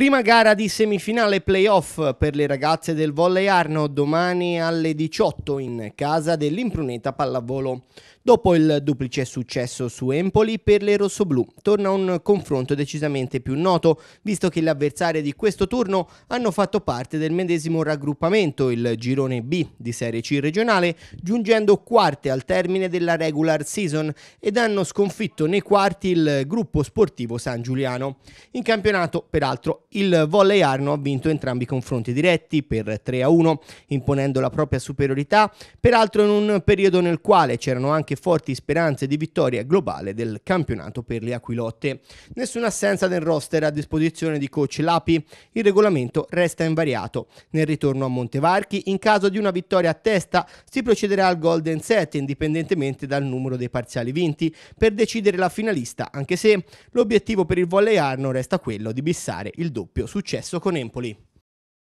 Prima gara di semifinale playoff per le ragazze del Volley Arno domani alle 18 in casa dell'Impruneta Pallavolo. Dopo il duplice successo su Empoli per le rossoblù, torna un confronto decisamente più noto, visto che le avversarie di questo turno hanno fatto parte del medesimo raggruppamento, il girone B di Serie C regionale, giungendo quarte al termine della regular season ed hanno sconfitto nei quarti il gruppo sportivo San Giuliano. In campionato, peraltro, il volley Arno ha vinto entrambi i confronti diretti per 3 a 1, imponendo la propria superiorità, peraltro in un periodo nel quale c'erano anche forti speranze di vittoria globale del campionato per le Aquilotte. Nessuna assenza del roster a disposizione di coach Lapi, il regolamento resta invariato. Nel ritorno a Montevarchi, in caso di una vittoria a testa, si procederà al Golden Set indipendentemente dal numero dei parziali vinti per decidere la finalista, anche se l'obiettivo per il volley Arno resta quello di bissare il 12 doppio successo con Empoli.